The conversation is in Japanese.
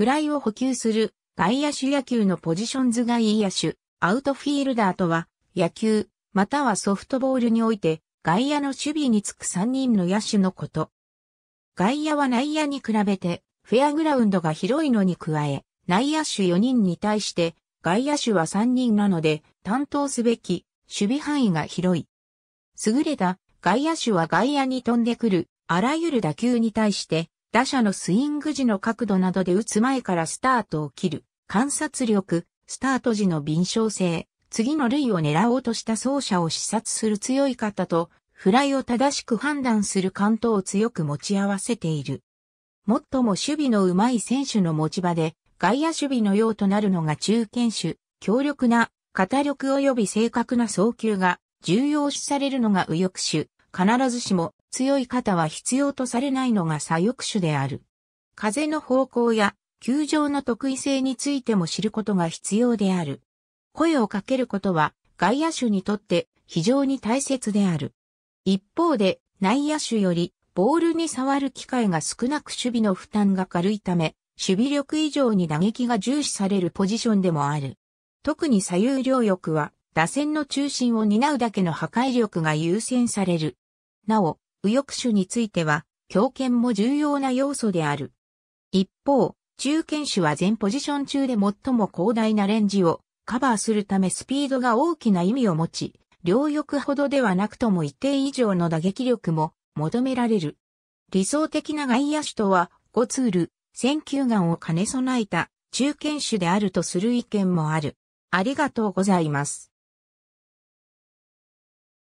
フライを補給する外野手野球のポジションズ外野手、アウトフィールダーとは、野球、またはソフトボールにおいて、外野の守備につく3人の野手のこと。外野は内野に比べて、フェアグラウンドが広いのに加え、内野手4人に対して、外野手は3人なので、担当すべき、守備範囲が広い。優れた外野手は外野に飛んでくる、あらゆる打球に対して、打者のスイング時の角度などで打つ前からスタートを切る、観察力、スタート時の敏捷性、次の類を狙おうとした走者を視察する強い方と、フライを正しく判断する感とを強く持ち合わせている。最も守備の上手い選手の持ち場で、外野守備のようとなるのが中堅手、強力な、肩力及び正確な送球が重要視されるのが右翼手、必ずしも強い肩は必要とされないのが左翼手である。風の方向や球場の得意性についても知ることが必要である。声をかけることは外野手にとって非常に大切である。一方で内野手よりボールに触る機会が少なく守備の負担が軽いため、守備力以上に打撃が重視されるポジションでもある。特に左右両翼は打線の中心を担うだけの破壊力が優先される。なお、右翼手については、強肩も重要な要素である。一方、中堅手は全ポジション中で最も広大なレンジをカバーするためスピードが大きな意味を持ち、両翼ほどではなくとも一定以上の打撃力も求められる。理想的な外野手とは、ゴツール、選球眼を兼ね備えた中堅手であるとする意見もある。ありがとうございます。